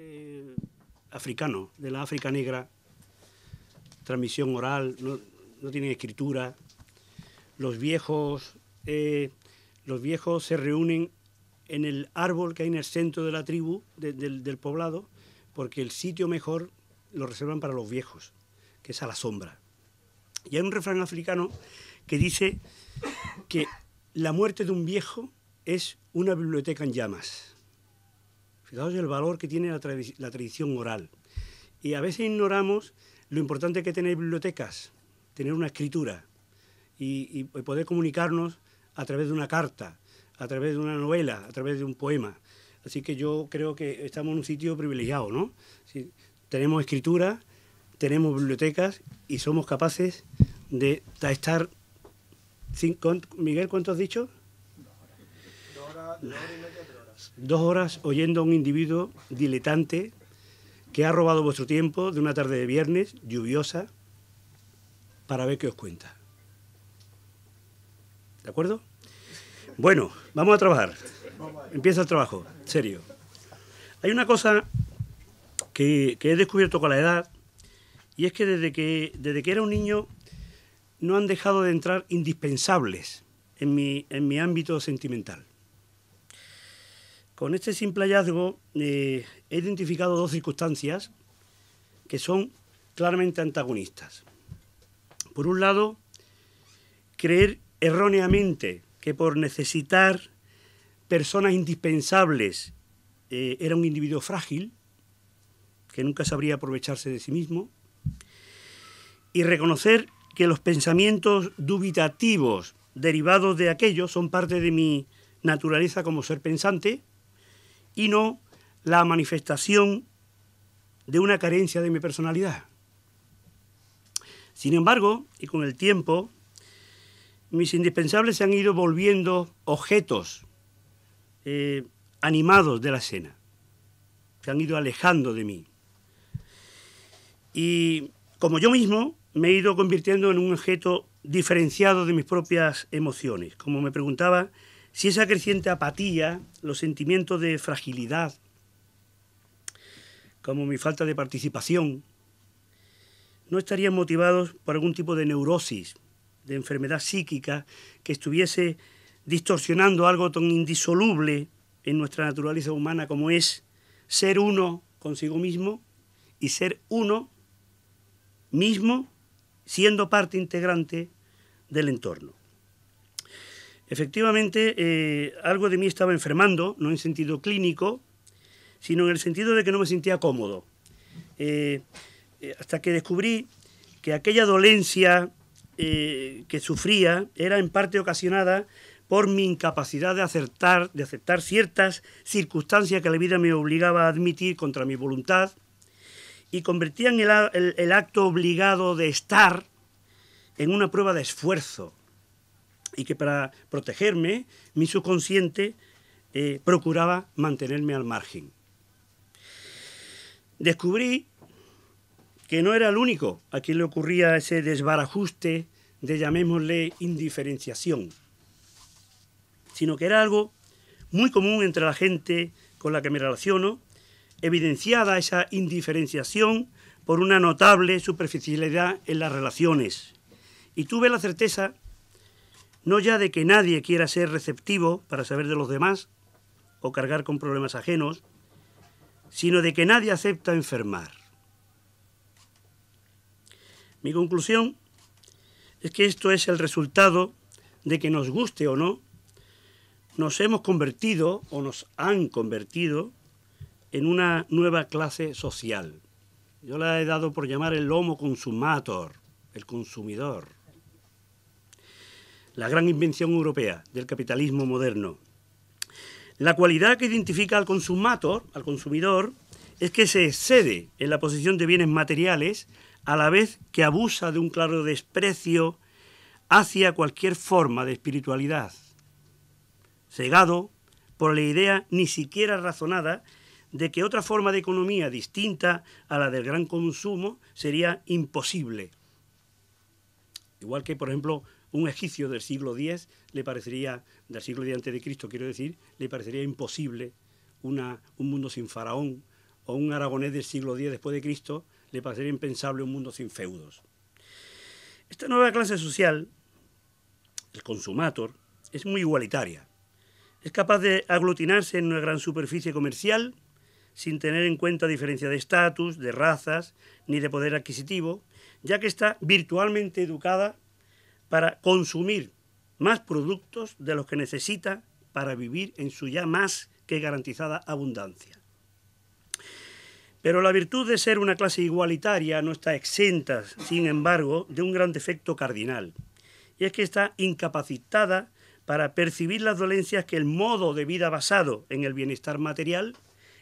Eh, africano, de la África negra, transmisión oral, no, tienen escritura. Los viejos, eh, los viejos se reúnen en el árbol que hay en el centro de la tribu, del poblado, porque el sitio mejor lo reservan para los viejos, que es a la sombra. Y hay un refrán africano que dice que la muerte de un viejo es una biblioteca en llamas. Fijaos el valor que tiene la, tradición oral. Y a veces ignoramos lo importante que tener bibliotecas, tener una escritura y, poder comunicarnos a través de una carta, a través de una novela, a través de un poema. Así que yo creo que estamos en un sitio privilegiado, ¿no? tenemos escritura, tenemos bibliotecas y somos capaces de estar... Miguel, ¿cuánto has dicho? dos horas oyendo a un individuo diletante que ha robado vuestro tiempo de una tarde de viernes lluviosa para ver qué os cuenta. ¿De acuerdo? Bueno, vamos a trabajar. Empieza el trabajo, serio. Hay una cosa que, he descubierto con la edad, y es que desde, que desde que era un niño no han dejado de entrar indispensables en mi ámbito sentimental. Con este simple hallazgo eh, he identificado dos circunstancias que son claramente antagonistas. Por un lado, creer erróneamente que por necesitar personas indispensables eh, era un individuo frágil, que nunca sabría aprovecharse de sí mismo, y reconocer que los pensamientos dubitativos derivados de aquello son parte de mi naturaleza como ser pensante y no la manifestación de una carencia de mi personalidad. Sin embargo, y con el tiempo, mis indispensables se han ido volviendo objetos eh, animados de la escena. Se han ido alejando de mí. Y como yo mismo, me he ido convirtiendo en un objeto diferenciado de mis propias emociones. Como me preguntaba si esa creciente apatía, los sentimientos de fragilidad, como mi falta de participación, no estarían motivados por algún tipo de neurosis, de enfermedad psíquica que estuviese distorsionando algo tan indisoluble en nuestra naturaleza humana como es ser uno consigo mismo y ser uno mismo siendo parte integrante del entorno. Efectivamente, eh, algo de mí estaba enfermando, no en sentido clínico, sino en el sentido de que no me sentía cómodo. Eh, eh, hasta que descubrí que aquella dolencia que sufría era en parte ocasionada por mi incapacidad de de aceptar ciertas circunstancias que la vida me obligaba a admitir contra mi voluntad y convertían el acto obligado de estar en una prueba de esfuerzo, y que para protegerme, mi subconsciente eh, procuraba mantenerme al margen. Descubrí que no era el único a quien le ocurría ese desbarajuste de, llamémosle, indiferenciación, sino que era algo muy común entre la gente con la que me relaciono, evidenciada esa indiferenciación por una notable superficialidad en las relaciones. Y tuve la certeza no ya de que nadie quiera ser receptivo para saber de los demás o cargar con problemas ajenos, sino de que nadie acepta enfermar. Mi conclusión es que esto es el resultado de que nos guste o no, nos hemos convertido o nos han convertido en una nueva clase social. Yo la he dado por llamar el homo consumator, el consumidor la gran invención europea del capitalismo moderno. La cualidad que identifica al consumator, al consumidor, es que se excede en la posición de bienes materiales a la vez que abusa de un claro desprecio hacia cualquier forma de espiritualidad, cegado por la idea ni siquiera razonada de que otra forma de economía distinta a la del gran consumo sería imposible. Igual que, por ejemplo, un egipcio del siglo X le parecería, del siglo X antes de Cristo quiero decir, le parecería imposible una, un mundo sin faraón, o un aragonés del siglo X después de Cristo le parecería impensable un mundo sin feudos. Esta nueva clase social, el consumator, es muy igualitaria. Es capaz de aglutinarse en una gran superficie comercial sin tener en cuenta diferencia de estatus, de razas, ni de poder adquisitivo, ya que está virtualmente educada para consumir más productos de los que necesita para vivir en su ya más que garantizada abundancia. Pero la virtud de ser una clase igualitaria no está exenta, sin embargo, de un gran defecto cardinal, y es que está incapacitada para percibir las dolencias que el modo de vida basado en el bienestar material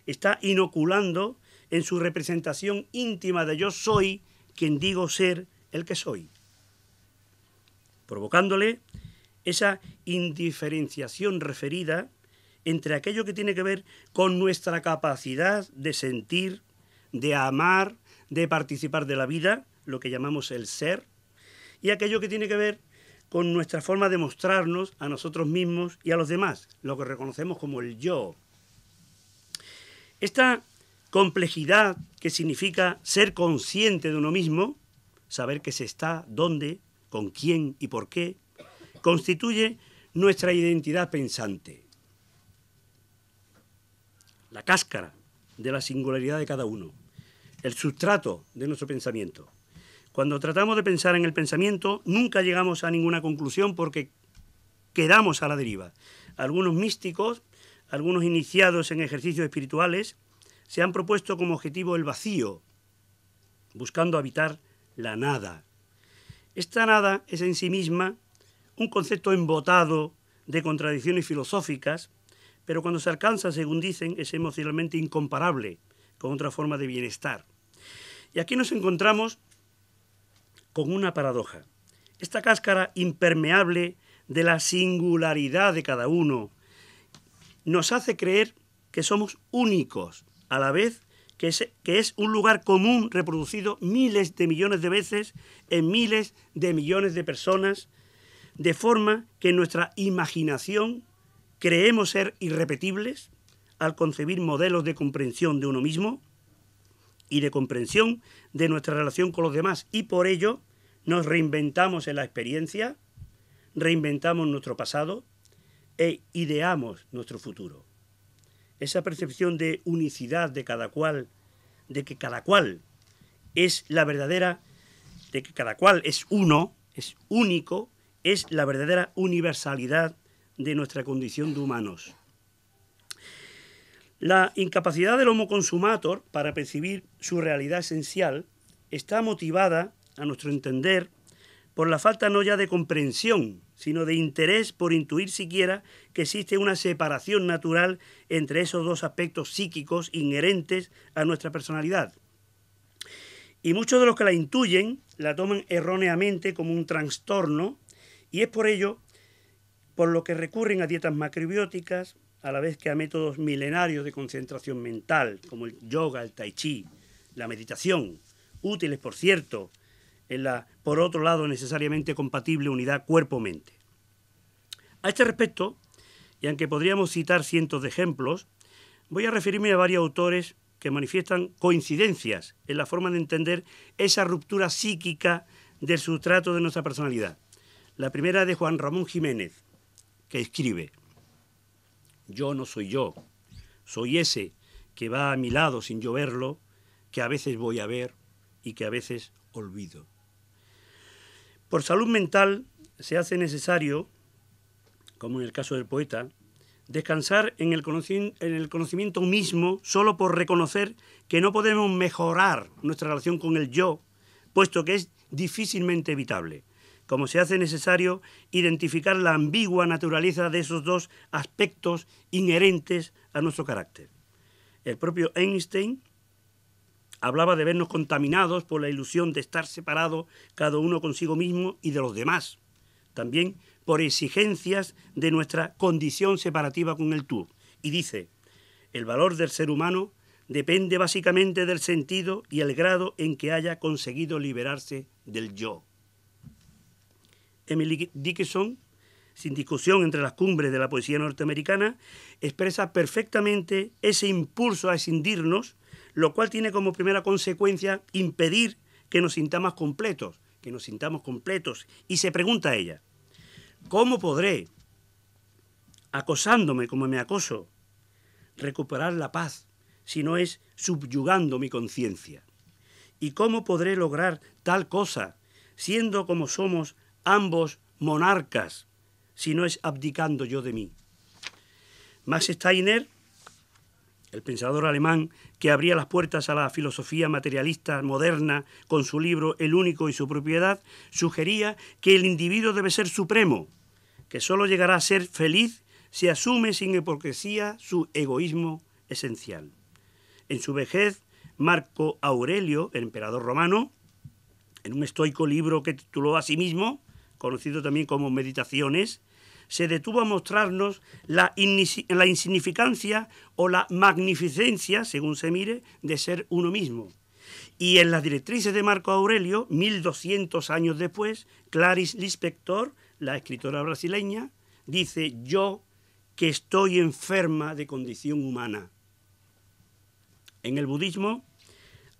está inoculando en su representación íntima de yo soy quien digo ser el que soy provocándole esa indiferenciación referida entre aquello que tiene que ver con nuestra capacidad de sentir, de amar, de participar de la vida, lo que llamamos el ser, y aquello que tiene que ver con nuestra forma de mostrarnos a nosotros mismos y a los demás, lo que reconocemos como el yo. Esta complejidad que significa ser consciente de uno mismo, saber que se está, dónde, con quién y por qué, constituye nuestra identidad pensante, la cáscara de la singularidad de cada uno, el sustrato de nuestro pensamiento. Cuando tratamos de pensar en el pensamiento, nunca llegamos a ninguna conclusión porque quedamos a la deriva. Algunos místicos, algunos iniciados en ejercicios espirituales, se han propuesto como objetivo el vacío, buscando habitar la nada, esta nada es en sí misma un concepto embotado de contradicciones filosóficas, pero cuando se alcanza, según dicen, es emocionalmente incomparable con otra forma de bienestar. Y aquí nos encontramos con una paradoja. Esta cáscara impermeable de la singularidad de cada uno nos hace creer que somos únicos, a la vez que es, un lugar común reproducido miles de millones de veces en miles de millones de personas, de forma que nuestra imaginación creemos ser irrepetibles al concebir modelos de comprensión de uno mismo y de comprensión de nuestra relación con los demás y por ello nos reinventamos en la experiencia, reinventamos nuestro pasado e ideamos nuestro futuro esa percepción de unicidad de cada cual, de que cada cual es la verdadera, de que cada cual es uno, es único, es la verdadera universalidad de nuestra condición de humanos. La incapacidad del homo consumator para percibir su realidad esencial está motivada, a nuestro entender, por la falta no ya de comprensión, sino de interés por intuir siquiera que existe una separación natural entre esos dos aspectos psíquicos inherentes a nuestra personalidad. Y muchos de los que la intuyen la toman erróneamente como un trastorno y es por ello por lo que recurren a dietas macrobióticas, a la vez que a métodos milenarios de concentración mental, como el yoga, el tai chi, la meditación, útiles, por cierto, en la, por otro lado, necesariamente compatible unidad cuerpo-mente. A este respecto, y aunque podríamos citar cientos de ejemplos, voy a referirme a varios autores que manifiestan coincidencias en la forma de entender esa ruptura psíquica del sustrato de nuestra personalidad. La primera de Juan Ramón Jiménez, que escribe, yo no soy yo, soy ese que va a mi lado sin yo verlo, que a veces voy a ver y que a veces olvido. Por salud mental se hace necesario, como en el caso del poeta, descansar en el, conocimiento mismo solo por reconocer que no podemos mejorar nuestra relación con el yo, puesto que es difícilmente evitable, como se hace necesario identificar la ambigua naturaleza de esos dos aspectos inherentes a nuestro carácter. El propio Einstein Hablaba de vernos contaminados por la ilusión de estar separados cada uno consigo mismo y de los demás. También por exigencias de nuestra condición separativa con el tú. Y dice, el valor del ser humano depende básicamente del sentido y el grado en que haya conseguido liberarse del yo. Emily Dickinson, sin discusión entre las cumbres de la poesía norteamericana, expresa perfectamente ese impulso a escindirnos lo cual tiene como primera consecuencia impedir que nos sintamos completos, que nos sintamos completos. Y se pregunta a ella, ¿cómo podré, acosándome como me acoso, recuperar la paz si no es subyugando mi conciencia? ¿Y cómo podré lograr tal cosa, siendo como somos ambos monarcas, si no es abdicando yo de mí? Max Steiner el pensador alemán que abría las puertas a la filosofía materialista moderna con su libro El único y su propiedad, sugería que el individuo debe ser supremo, que sólo llegará a ser feliz si asume sin hipocresía su egoísmo esencial. En su vejez, Marco Aurelio, el emperador romano, en un estoico libro que tituló a sí mismo, conocido también como Meditaciones, se detuvo a mostrarnos la, insignificancia o la magnificencia, según se mire, de ser uno mismo. Y en las directrices de Marco Aurelio, 1200 años después, Clarice Lispector, la escritora brasileña, dice, yo que estoy enferma de condición humana. En el budismo,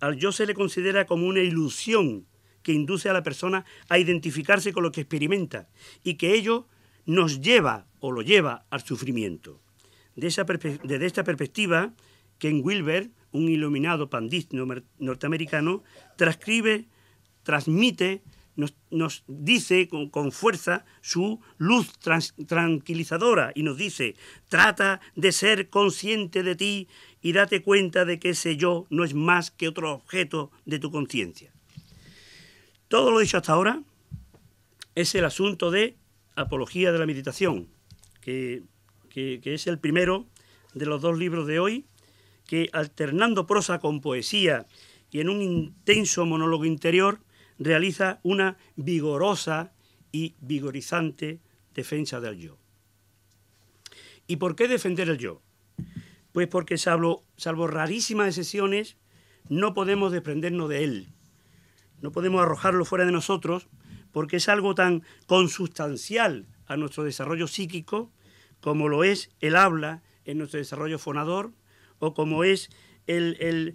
al yo se le considera como una ilusión que induce a la persona a identificarse con lo que experimenta y que ello nos lleva o lo lleva al sufrimiento. De esa desde esta perspectiva, Ken Wilber, un iluminado pandit norteamericano, transcribe, transmite, nos, dice con, fuerza su luz tranquilizadora y nos dice, trata de ser consciente de ti y date cuenta de que ese yo no es más que otro objeto de tu conciencia. Todo lo dicho hasta ahora es el asunto de Apología de la Meditación, que, es el primero de los dos libros de hoy, que alternando prosa con poesía y en un intenso monólogo interior, realiza una vigorosa y vigorizante defensa del yo. ¿Y por qué defender el yo? Pues porque salvo, salvo rarísimas excepciones, no podemos desprendernos de él, no podemos arrojarlo fuera de nosotros porque es algo tan consustancial a nuestro desarrollo psíquico como lo es el habla en nuestro desarrollo fonador o como es la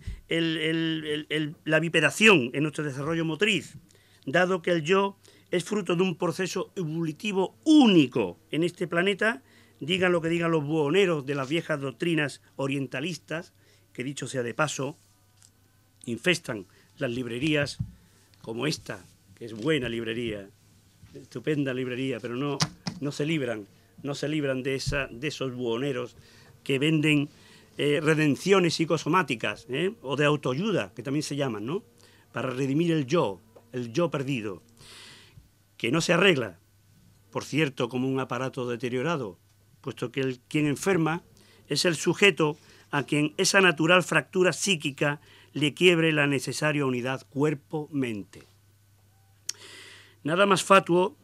viperación en nuestro desarrollo motriz, dado que el yo es fruto de un proceso evolutivo único en este planeta, digan lo que digan los buhoneros de las viejas doctrinas orientalistas, que dicho sea de paso, infestan las librerías como esta es buena librería, estupenda librería, pero no, no se libran, no se libran de, esa, de esos buhoneros que venden eh, redenciones psicosomáticas ¿eh? o de autoayuda, que también se llaman, ¿no? Para redimir el yo, el yo perdido, que no se arregla, por cierto, como un aparato deteriorado, puesto que el, quien enferma es el sujeto a quien esa natural fractura psíquica le quiebre la necesaria unidad cuerpo-mente. Nada más fatuo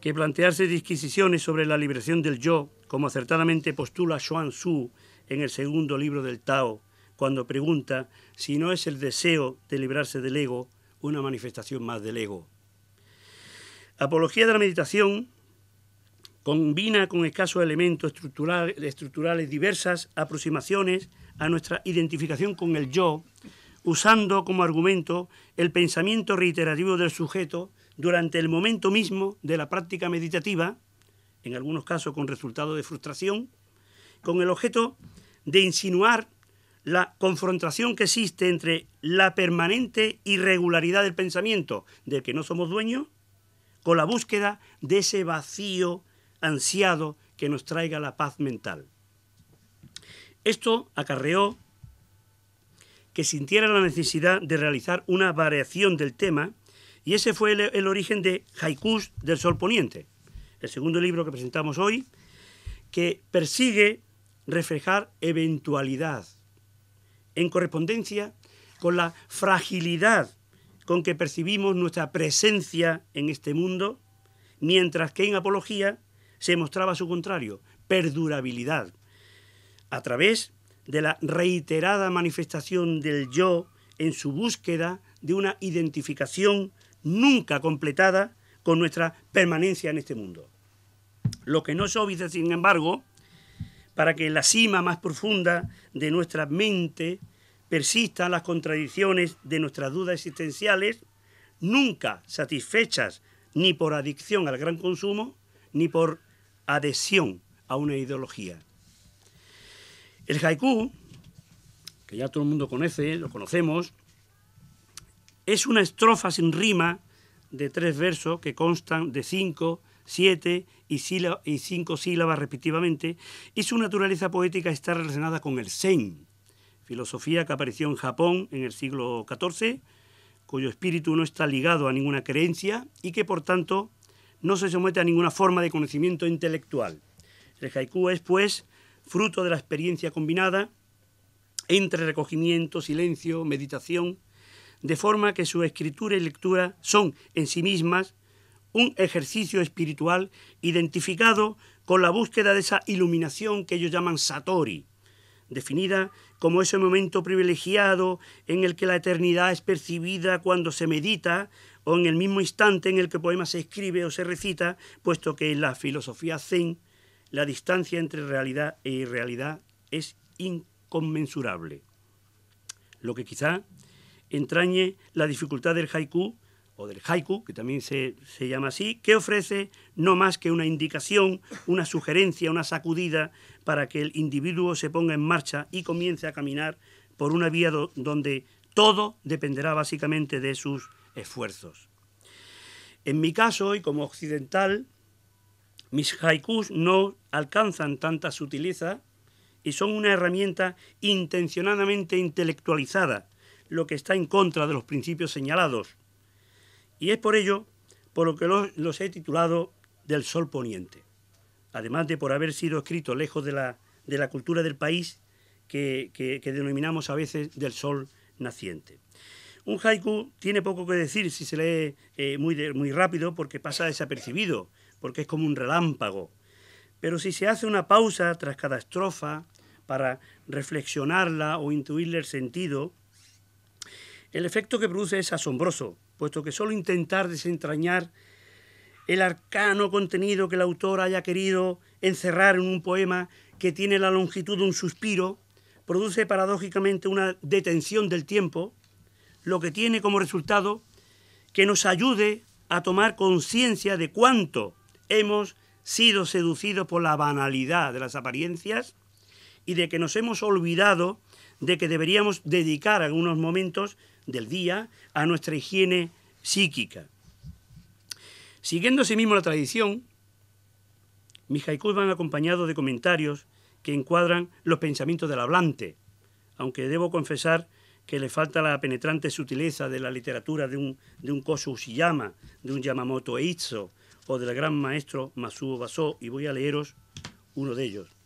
que plantearse disquisiciones sobre la liberación del yo, como acertadamente postula Xuan Su en el segundo libro del Tao, cuando pregunta si no es el deseo de librarse del ego una manifestación más del ego. Apología de la meditación combina con escasos elementos estructurales diversas aproximaciones a nuestra identificación con el yo, usando como argumento el pensamiento reiterativo del sujeto durante el momento mismo de la práctica meditativa, en algunos casos con resultado de frustración, con el objeto de insinuar la confrontación que existe entre la permanente irregularidad del pensamiento del que no somos dueños con la búsqueda de ese vacío ansiado que nos traiga la paz mental. Esto acarreó que sintiera la necesidad de realizar una variación del tema y ese fue el, origen de Haikus del Sol Poniente, el segundo libro que presentamos hoy, que persigue reflejar eventualidad en correspondencia con la fragilidad con que percibimos nuestra presencia en este mundo, mientras que en Apología se mostraba su contrario, perdurabilidad, a través de la reiterada manifestación del yo en su búsqueda de una identificación nunca completada con nuestra permanencia en este mundo. Lo que no es sin embargo, para que en la cima más profunda de nuestra mente persistan las contradicciones de nuestras dudas existenciales, nunca satisfechas ni por adicción al gran consumo, ni por adhesión a una ideología. El haiku, que ya todo el mundo conoce, lo conocemos, es una estrofa sin rima de tres versos que constan de cinco, siete y, cinco sílabas respectivamente, y su naturaleza poética está relacionada con el Zen, filosofía que apareció en Japón en el siglo XIV, cuyo espíritu no está ligado a ninguna creencia y que por tanto no se somete a ninguna forma de conocimiento intelectual. El haiku es, pues, fruto de la experiencia combinada entre recogimiento, silencio, meditación, de forma que su escritura y lectura son en sí mismas un ejercicio espiritual identificado con la búsqueda de esa iluminación que ellos llaman Satori, definida como ese momento privilegiado en el que la eternidad es percibida cuando se medita o en el mismo instante en el que el poema se escribe o se recita, puesto que en la filosofía zen la distancia entre realidad e irrealidad es inconmensurable. Lo que quizá entrañe la dificultad del haiku, o del haiku, que también se, llama así, que ofrece no más que una indicación, una sugerencia, una sacudida para que el individuo se ponga en marcha y comience a caminar por una vía donde todo dependerá básicamente de sus esfuerzos. En mi caso, y como occidental, mis haikus no alcanzan tanta sutileza y son una herramienta intencionadamente intelectualizada lo que está en contra de los principios señalados. Y es por ello por lo que los, he titulado del Sol Poniente, además de por haber sido escrito lejos de la, de la cultura del país que, denominamos a veces del Sol Naciente. Un haiku tiene poco que decir si se lee eh, muy, muy rápido porque pasa desapercibido, porque es como un relámpago. Pero si se hace una pausa tras cada estrofa para reflexionarla o intuirle el sentido, el efecto que produce es asombroso, puesto que solo intentar desentrañar el arcano contenido que el autor haya querido encerrar en un poema que tiene la longitud de un suspiro, produce paradójicamente una detención del tiempo, lo que tiene como resultado que nos ayude a tomar conciencia de cuánto hemos sido seducidos por la banalidad de las apariencias y de que nos hemos olvidado de que deberíamos dedicar algunos momentos del día a nuestra higiene psíquica. Siguiendo asimismo la tradición, mis haikus van acompañados de comentarios que encuadran los pensamientos del hablante, aunque debo confesar que le falta la penetrante sutileza de la literatura de un, de un Ushiyama, de un Yamamoto Eizo o del gran maestro Masuo Basó, y voy a leeros uno de ellos.